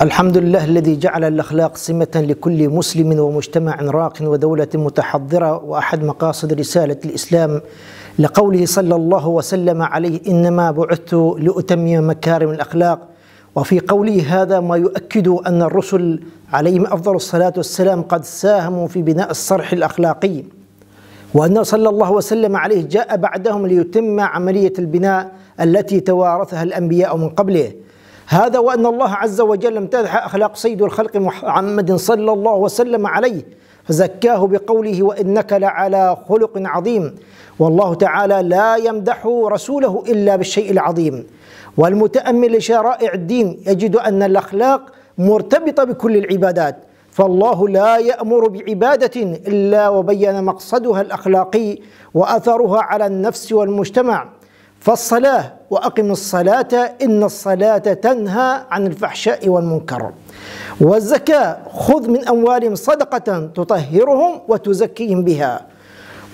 الحمد لله الذي جعل الأخلاق سمة لكل مسلم ومجتمع راق ودولة متحضرة وأحد مقاصد رسالة الإسلام لقوله صلى الله وسلم عليه إنما بعثت لأتمم مكارم الأخلاق وفي قوله هذا ما يؤكد أن الرسل عليهم أفضل الصلاة والسلام قد ساهموا في بناء الصرح الأخلاقي وان صلى الله وسلم عليه جاء بعدهم ليتم عملية البناء التي توارثها الأنبياء من قبله هذا وأن الله عز وجل امتدح أخلاق سيد الخلق محمد صلى الله وسلم عليه فزكاه بقوله وإنك لعلى خلق عظيم والله تعالى لا يمدح رسوله إلا بالشيء العظيم والمتأمل لشرائع الدين يجد أن الأخلاق مرتبطة بكل العبادات فالله لا يأمر بعبادة إلا وبين مقصدها الأخلاقي وأثرها على النفس والمجتمع فالصلاة وأقم الصلاة إن الصلاة تنهى عن الفحشاء والمنكر والزكاة خذ من أموالهم صدقة تطهرهم وتزكيهم بها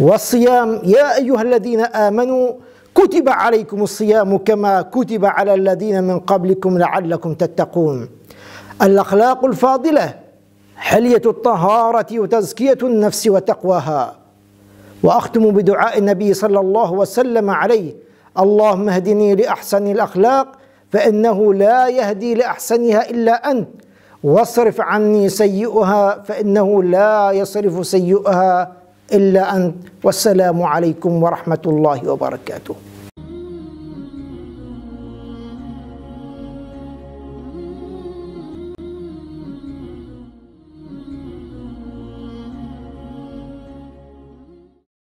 والصيام يا أيها الذين آمنوا كتب عليكم الصيام كما كتب على الذين من قبلكم لعلكم تتقون الأخلاق الفاضلة حلية الطهارة وتزكية النفس وتقواها وأختم بدعاء النبي صلى الله وسلم عليه اللهم اهدني لأحسن الأخلاق فإنه لا يهدي لأحسنها إلا أنت واصرف عني سيئها فإنه لا يصرف سيئها إلا أنت والسلام عليكم ورحمة الله وبركاته